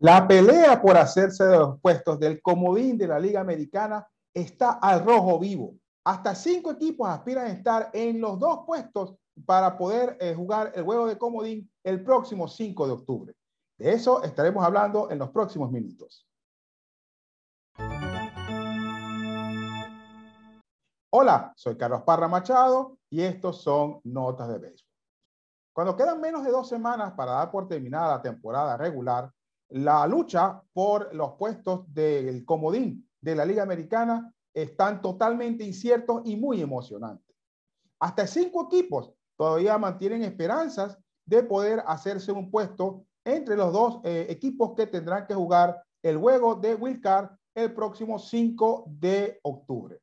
La pelea por hacerse de los puestos del comodín de la Liga Americana está al rojo vivo. Hasta cinco equipos aspiran a estar en los dos puestos para poder eh, jugar el juego de comodín el próximo 5 de octubre. De eso estaremos hablando en los próximos minutos. Hola, soy Carlos Parra Machado y estos son Notas de Béisbol. Cuando quedan menos de dos semanas para dar por terminada la temporada regular, la lucha por los puestos del comodín de la Liga Americana están totalmente inciertos y muy emocionantes. Hasta cinco equipos todavía mantienen esperanzas de poder hacerse un puesto entre los dos eh, equipos que tendrán que jugar el juego de Wildcard el próximo 5 de octubre.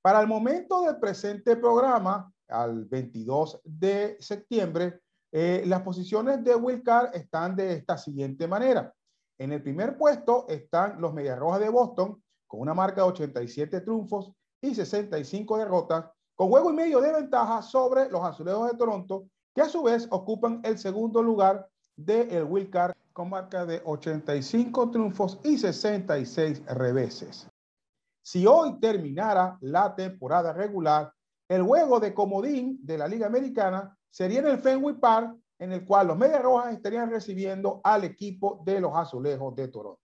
Para el momento del presente programa, al 22 de septiembre, eh, las posiciones de Wildcard están de esta siguiente manera. En el primer puesto están los rojas de Boston, con una marca de 87 triunfos y 65 derrotas, con juego y medio de ventaja sobre los Azulejos de Toronto, que a su vez ocupan el segundo lugar del de Wildcard, con marca de 85 triunfos y 66 reveses. Si hoy terminara la temporada regular, el juego de comodín de la Liga Americana sería en el Fenway Park, en el cual los Medias Rojas estarían recibiendo al equipo de los Azulejos de Toronto.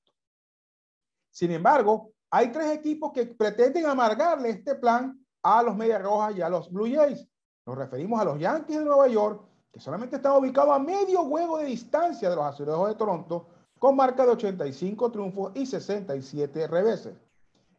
Sin embargo, hay tres equipos que pretenden amargarle este plan a los Medias Rojas y a los Blue Jays. Nos referimos a los Yankees de Nueva York, que solamente están ubicados a medio juego de distancia de los Azulejos de Toronto, con marca de 85 triunfos y 67 reveses.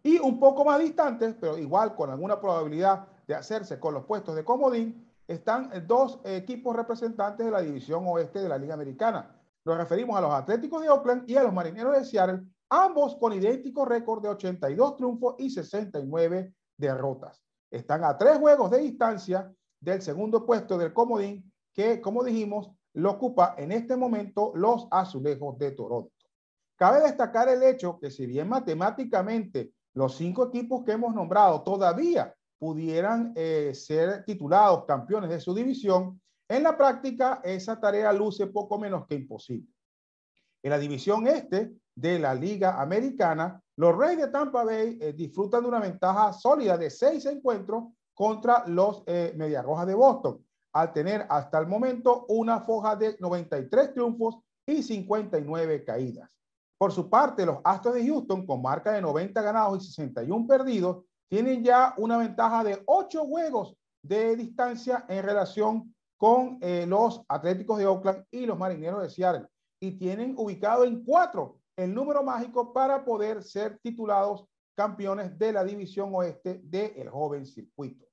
Y un poco más distantes, pero igual con alguna probabilidad de hacerse con los puestos de comodín, están dos equipos representantes de la división oeste de la Liga Americana. Nos referimos a los Atléticos de Oakland y a los Marineros de Seattle, ambos con idéntico récord de 82 triunfos y 69 derrotas. Están a tres juegos de distancia del segundo puesto del comodín, que, como dijimos, lo ocupa en este momento los azulejos de Toronto. Cabe destacar el hecho que si bien matemáticamente los cinco equipos que hemos nombrado todavía pudieran eh, ser titulados campeones de su división, en la práctica esa tarea luce poco menos que imposible. En la división este de la Liga Americana, los Reyes de Tampa Bay eh, disfrutan de una ventaja sólida de seis encuentros contra los media eh, Mediarrojas de Boston, al tener hasta el momento una foja de 93 triunfos y 59 caídas. Por su parte, los Astros de Houston, con marca de 90 ganados y 61 perdidos, tienen ya una ventaja de ocho juegos de distancia en relación con eh, los Atléticos de Oakland y los Marineros de Seattle. Y tienen ubicado en cuatro el número mágico para poder ser titulados campeones de la división oeste del joven circuito.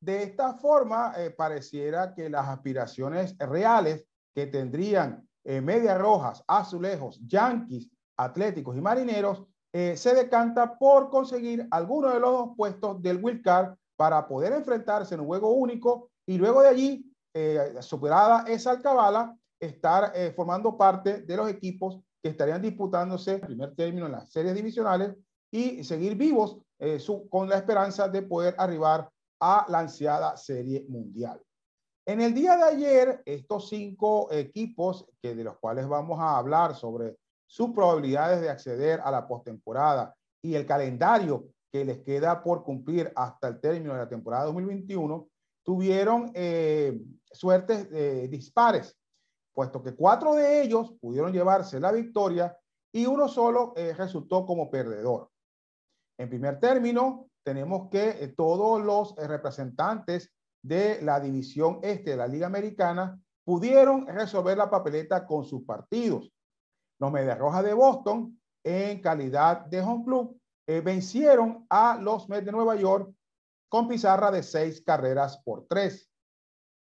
De esta forma, eh, pareciera que las aspiraciones reales que tendrían eh, Medias Rojas, Azulejos, Yankees, Atléticos y Marineros eh, se decanta por conseguir alguno de los dos puestos del wildcard para poder enfrentarse en un juego único y luego de allí, eh, superada esa alcabala, estar eh, formando parte de los equipos que estarían disputándose en primer término en las series divisionales y seguir vivos con la esperanza de poder arribar a la ansiada serie mundial. En el día de ayer, estos cinco equipos, que de los cuales vamos a hablar sobre sus probabilidades de acceder a la postemporada y el calendario que les queda por cumplir hasta el término de la temporada 2021, tuvieron eh, suertes eh, dispares, puesto que cuatro de ellos pudieron llevarse la victoria y uno solo eh, resultó como perdedor. En primer término, tenemos que todos los representantes de la división este de la Liga Americana pudieron resolver la papeleta con sus partidos. Los Medias Rojas de Boston, en calidad de home club, eh, vencieron a los Mets de Nueva York con pizarra de seis carreras por tres.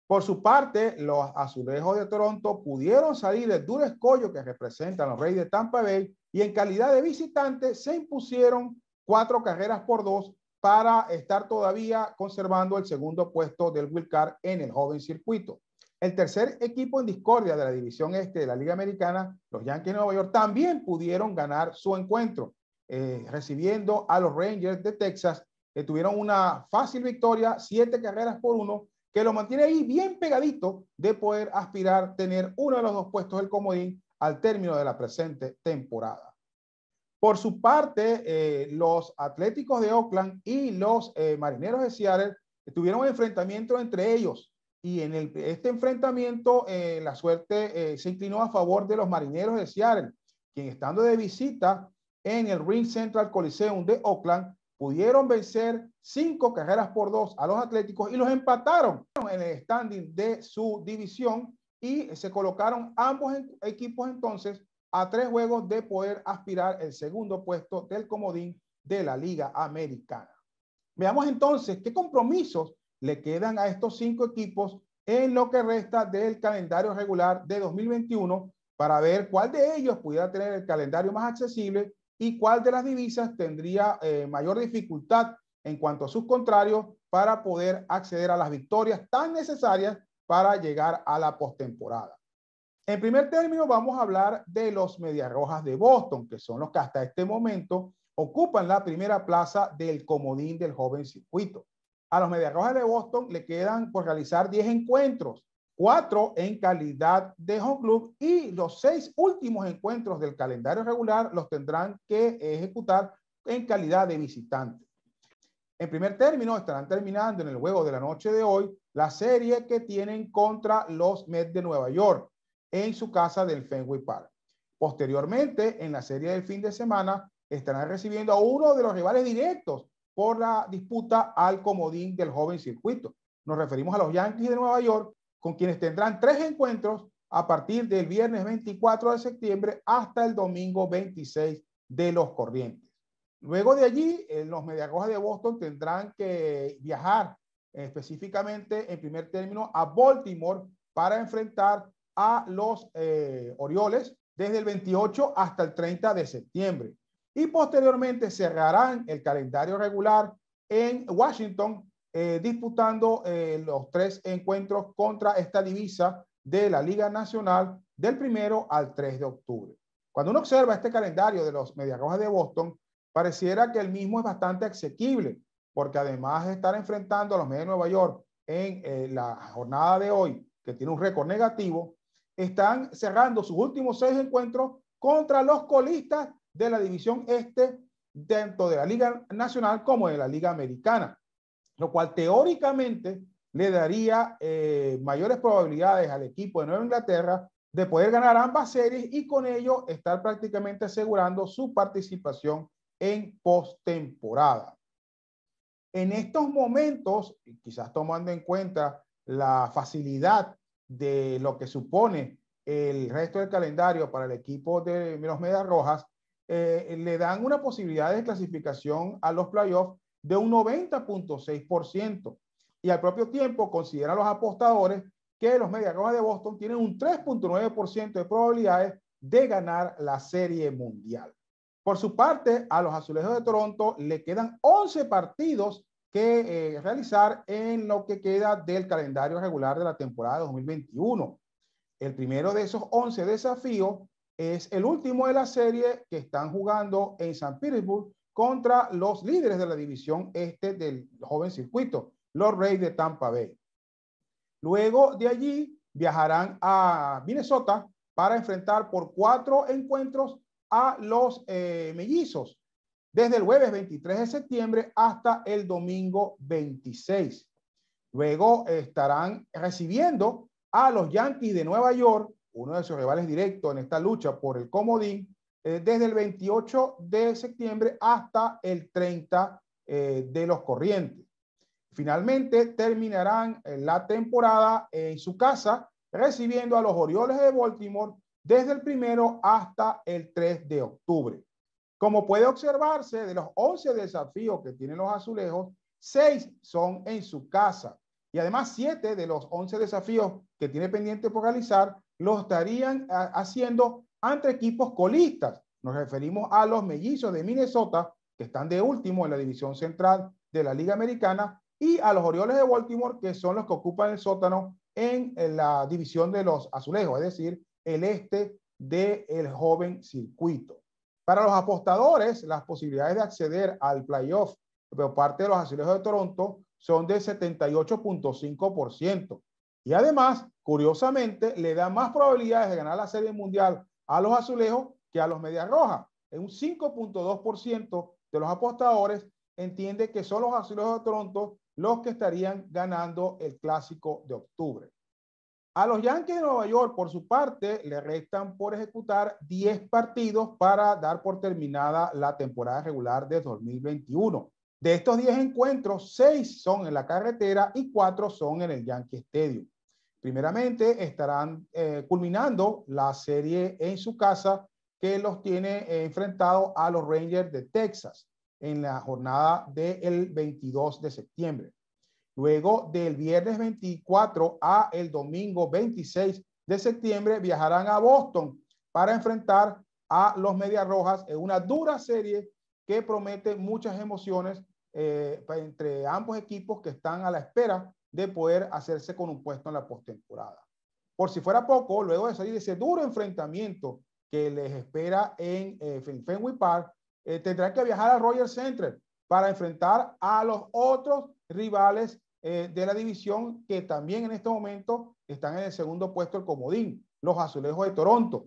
Por su parte, los azulejos de Toronto pudieron salir del duro escollo que representan los Reyes de Tampa Bay y en calidad de visitante se impusieron cuatro carreras por dos para estar todavía conservando el segundo puesto del Wildcard en el joven circuito. El tercer equipo en discordia de la división este de la Liga Americana, los Yankees de Nueva York, también pudieron ganar su encuentro, eh, recibiendo a los Rangers de Texas, que tuvieron una fácil victoria, siete carreras por uno, que lo mantiene ahí bien pegadito de poder aspirar tener uno de los dos puestos del comodín al término de la presente temporada. Por su parte, eh, los Atléticos de Oakland y los eh, Marineros de Seattle tuvieron un enfrentamiento entre ellos y en este enfrentamiento, eh, la suerte eh, se inclinó a favor de los marineros de Seattle, quien estando de visita en el Ring Central Coliseum de Oakland, pudieron vencer cinco carreras por dos a los Atléticos y los empataron en el standing de su división y se colocaron ambos equipos entonces a tres juegos de poder aspirar el segundo puesto del comodín de la Liga Americana. Veamos entonces qué compromisos le quedan a estos cinco equipos en lo que resta del calendario regular de 2021 para ver cuál de ellos pudiera tener el calendario más accesible y cuál de las divisas tendría eh, mayor dificultad en cuanto a sus contrarios para poder acceder a las victorias tan necesarias para llegar a la postemporada. En primer término, vamos a hablar de los rojas de Boston, que son los que hasta este momento ocupan la primera plaza del comodín del joven circuito a los rojas de Boston le quedan por realizar 10 encuentros, 4 en calidad de home club y los 6 últimos encuentros del calendario regular los tendrán que ejecutar en calidad de visitante. En primer término, estarán terminando en el juego de la noche de hoy la serie que tienen contra los Mets de Nueva York en su casa del Fenway Park. Posteriormente, en la serie del fin de semana, estarán recibiendo a uno de los rivales directos por la disputa al comodín del joven circuito. Nos referimos a los Yankees de Nueva York, con quienes tendrán tres encuentros a partir del viernes 24 de septiembre hasta el domingo 26 de los Corrientes. Luego de allí, eh, los Mediarrojas de Boston tendrán que viajar eh, específicamente en primer término a Baltimore para enfrentar a los eh, Orioles desde el 28 hasta el 30 de septiembre y posteriormente cerrarán el calendario regular en Washington, eh, disputando eh, los tres encuentros contra esta divisa de la Liga Nacional del primero al 3 de octubre. Cuando uno observa este calendario de los Rojas de Boston, pareciera que el mismo es bastante asequible, porque además de estar enfrentando a los Medias de Nueva York en eh, la jornada de hoy, que tiene un récord negativo, están cerrando sus últimos seis encuentros contra los colistas de la División Este dentro de la Liga Nacional como de la Liga Americana, lo cual teóricamente le daría eh, mayores probabilidades al equipo de Nueva Inglaterra de poder ganar ambas series y con ello estar prácticamente asegurando su participación en postemporada. En estos momentos, quizás tomando en cuenta la facilidad de lo que supone el resto del calendario para el equipo de los Medias Rojas, eh, le dan una posibilidad de clasificación a los playoffs de un 90.6%. Y al propio tiempo a los apostadores que los Medias de Boston tienen un 3.9% de probabilidades de ganar la Serie Mundial. Por su parte, a los Azulejos de Toronto le quedan 11 partidos que eh, realizar en lo que queda del calendario regular de la temporada 2021. El primero de esos 11 desafíos es el último de la serie que están jugando en San Petersburg contra los líderes de la división este del joven circuito, los Reyes de Tampa Bay. Luego de allí viajarán a Minnesota para enfrentar por cuatro encuentros a los eh, mellizos desde el jueves 23 de septiembre hasta el domingo 26. Luego estarán recibiendo a los Yankees de Nueva York uno de sus rivales directos en esta lucha por el comodín, eh, desde el 28 de septiembre hasta el 30 eh, de los corrientes. Finalmente terminarán eh, la temporada en su casa recibiendo a los Orioles de Baltimore desde el primero hasta el 3 de octubre. Como puede observarse, de los 11 desafíos que tienen los azulejos, 6 son en su casa. Y además, 7 de los 11 desafíos que tiene pendiente por realizar lo estarían ah, haciendo entre equipos colistas. Nos referimos a los mellizos de Minnesota, que están de último en la división central de la Liga Americana, y a los Orioles de Baltimore, que son los que ocupan el sótano en la división de los azulejos, es decir, el este del joven circuito. Para los apostadores, las posibilidades de acceder al playoff por parte de los azulejos de Toronto son de 78.5%. Y además, curiosamente, le da más probabilidades de ganar la Serie Mundial a los azulejos que a los medias rojas. un 5.2% de los apostadores entiende que son los azulejos de Toronto los que estarían ganando el clásico de octubre. A los Yankees de Nueva York, por su parte, le restan por ejecutar 10 partidos para dar por terminada la temporada regular de 2021. De estos 10 encuentros, 6 son en la carretera y 4 son en el Yankee Stadium. Primeramente, estarán eh, culminando la serie en su casa que los tiene eh, enfrentado enfrentados a los Rangers de Texas en la jornada del 22 de septiembre. Luego, del viernes 24 a el domingo 26 de septiembre, viajarán a Boston para enfrentar a los Medias Rojas en una dura serie que promete muchas emociones eh, entre ambos equipos que están a la espera de poder hacerse con un puesto en la postemporada. Por si fuera poco, luego de salir de ese duro enfrentamiento que les espera en eh, Fenway Park, eh, tendrán que viajar a Roger Center para enfrentar a los otros rivales eh, de la división que también en este momento están en el segundo puesto el comodín, los azulejos de Toronto,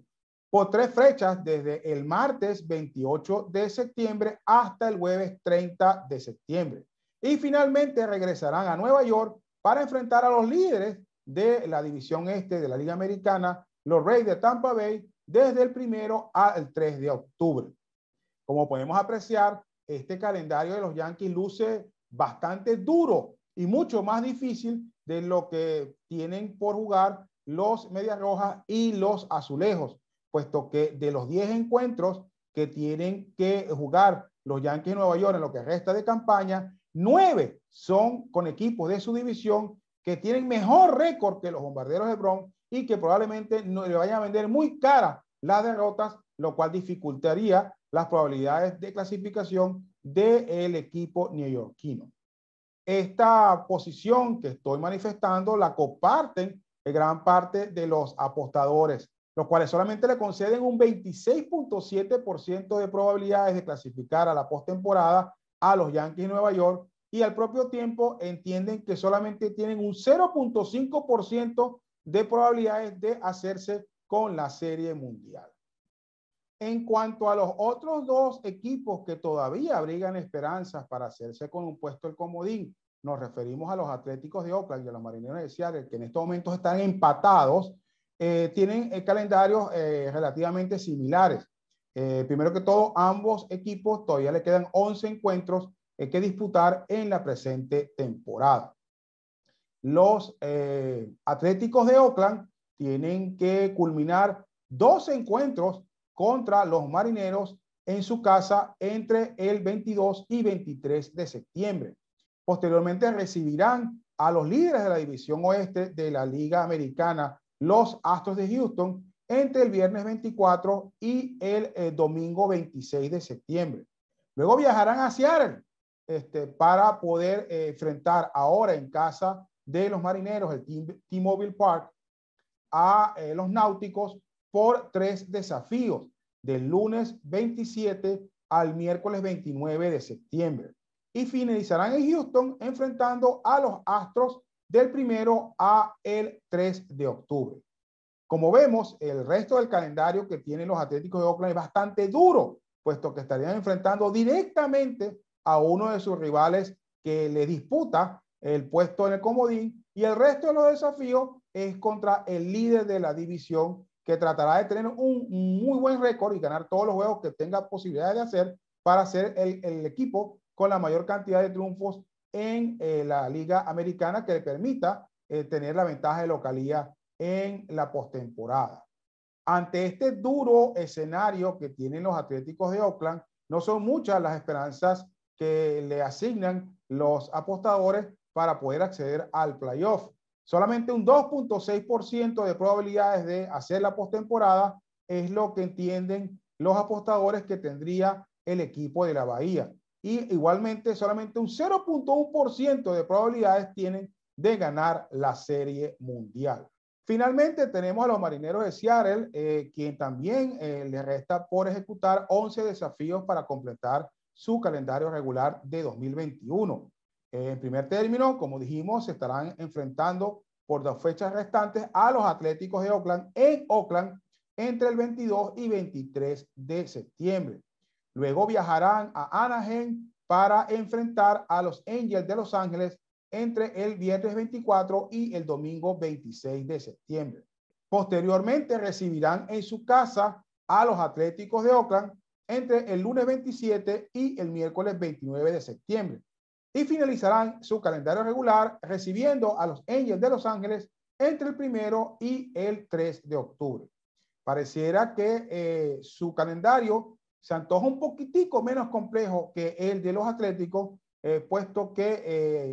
por tres fechas desde el martes 28 de septiembre hasta el jueves 30 de septiembre. Y finalmente regresarán a Nueva York para enfrentar a los líderes de la división este de la Liga Americana, los Reyes de Tampa Bay, desde el primero al 3 de octubre. Como podemos apreciar, este calendario de los Yankees luce bastante duro y mucho más difícil de lo que tienen por jugar los Medias Rojas y los Azulejos, puesto que de los 10 encuentros que tienen que jugar los Yankees de Nueva York en lo que resta de campaña, Nueve son con equipos de su división que tienen mejor récord que los bombarderos de Bronx y que probablemente no, le vayan a vender muy cara las derrotas, lo cual dificultaría las probabilidades de clasificación del equipo neoyorquino. Esta posición que estoy manifestando la comparten gran parte de los apostadores, los cuales solamente le conceden un 26.7% de probabilidades de clasificar a la postemporada a los Yankees de Nueva York y al propio tiempo entienden que solamente tienen un 0.5% de probabilidades de hacerse con la serie mundial. En cuanto a los otros dos equipos que todavía abrigan esperanzas para hacerse con un puesto el comodín, nos referimos a los Atléticos de Oakland y a los Marineros de Seattle, que en estos momentos están empatados, eh, tienen eh, calendarios eh, relativamente similares. Eh, primero que todo, ambos equipos todavía le quedan 11 encuentros eh, que disputar en la presente temporada. Los eh, Atléticos de Oakland tienen que culminar dos encuentros contra los Marineros en su casa entre el 22 y 23 de septiembre. Posteriormente recibirán a los líderes de la División Oeste de la Liga Americana, los Astros de Houston, entre el viernes 24 y el eh, domingo 26 de septiembre. Luego viajarán a Seattle este, para poder eh, enfrentar ahora en casa de los marineros, el T-Mobile Park, a eh, los náuticos por tres desafíos del lunes 27 al miércoles 29 de septiembre. Y finalizarán en Houston enfrentando a los Astros del primero a el 3 de octubre. Como vemos, el resto del calendario que tienen los Atléticos de Oakland es bastante duro, puesto que estarían enfrentando directamente a uno de sus rivales que le disputa el puesto en el comodín y el resto de los desafíos es contra el líder de la división que tratará de tener un muy buen récord y ganar todos los juegos que tenga posibilidad de hacer para ser el, equipo con la mayor cantidad de triunfos en eh, la liga americana que le permita eh, tener la ventaja de localía en la postemporada. Ante este duro escenario que tienen los Atléticos de Oakland, no son muchas las esperanzas que le asignan los apostadores para poder acceder al playoff. Solamente un 2.6% de probabilidades de hacer la postemporada es lo que entienden los apostadores que tendría el equipo de la Bahía. Y igualmente solamente un 0.1% de probabilidades tienen de ganar la serie mundial. Finalmente, tenemos a los marineros de Seattle, eh, quien también eh, le resta por ejecutar 11 desafíos para completar su calendario regular de 2021. en primer término, como dijimos, se estarán enfrentando por dos fechas restantes a los Atléticos de Oakland en Oakland entre el 22 y 23 de septiembre. Luego viajarán a Anaheim para enfrentar a los Angels de Los Ángeles entre el viernes 24 y el domingo 26 de septiembre. Posteriormente recibirán en su casa a los Atléticos de Oakland entre el lunes 27 y el miércoles 29 de septiembre. Y finalizarán su calendario regular recibiendo a los Angels de Los Ángeles entre el primero y el 3 de octubre. Pareciera que eh, su calendario se antoja un poquitico menos complejo que el de los Atléticos, eh, puesto que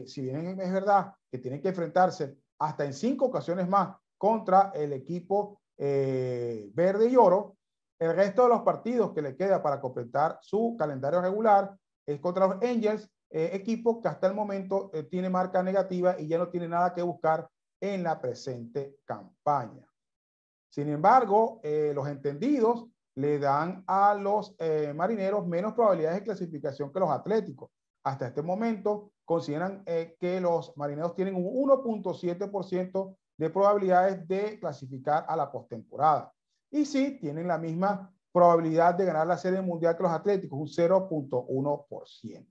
eh, si bien es verdad que tienen que enfrentarse hasta en cinco ocasiones más contra el equipo eh, verde y oro, el resto de los partidos que le queda para completar su calendario regular es contra los Angels, equipo que hasta el momento tiene marca negativa y ya no tiene nada que buscar en la presente campaña. Sin embargo, los entendidos le dan a los marineros menos probabilidades de clasificación que los atléticos hasta este momento consideran eh, que los marineros tienen un 1.7% de probabilidades de clasificar a la postemporada. Y sí, tienen la misma probabilidad de ganar la Serie Mundial que los Atléticos, un 0.1%.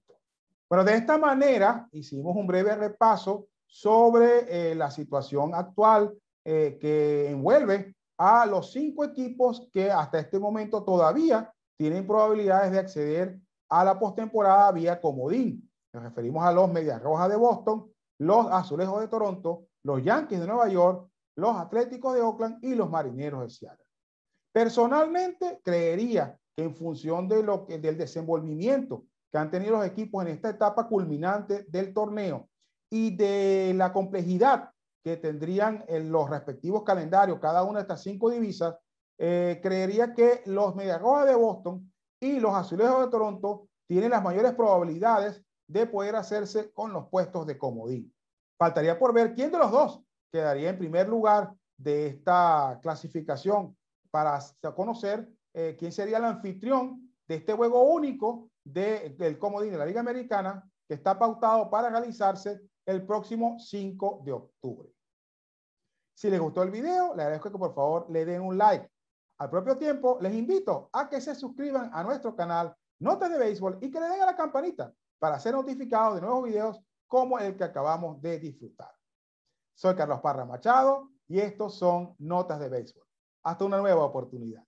pero de esta manera hicimos un breve repaso sobre eh, la situación actual eh, que envuelve a los cinco equipos que hasta este momento todavía tienen probabilidades de acceder a la postemporada vía comodín. Nos referimos a los Medias Rojas de Boston, los Azulejos de Toronto, los Yankees de Nueva York, los Atléticos de Oakland y los Marineros de Seattle. Personalmente, creería que en función de lo del desenvolvimiento que han tenido los equipos en esta etapa culminante del torneo y de la complejidad que tendrían en los respectivos calendarios, cada una de estas cinco divisas, eh, creería que los rojas de Boston y los Azulejos de Toronto tienen las mayores probabilidades de poder hacerse con los puestos de comodín. Faltaría por ver quién de los dos quedaría en primer lugar de esta clasificación para conocer eh, quién sería el anfitrión de este juego único del comodín de la Liga Americana que está pautado para realizarse el próximo 5 de octubre. Si les gustó el video, les agradezco que por favor le den un like. Al propio tiempo, les invito a que se suscriban a nuestro canal Notas de Béisbol y que le den a la campanita para ser notificados de nuevos videos como el que acabamos de disfrutar. Soy Carlos Parra Machado y estos son Notas de Béisbol. Hasta una nueva oportunidad.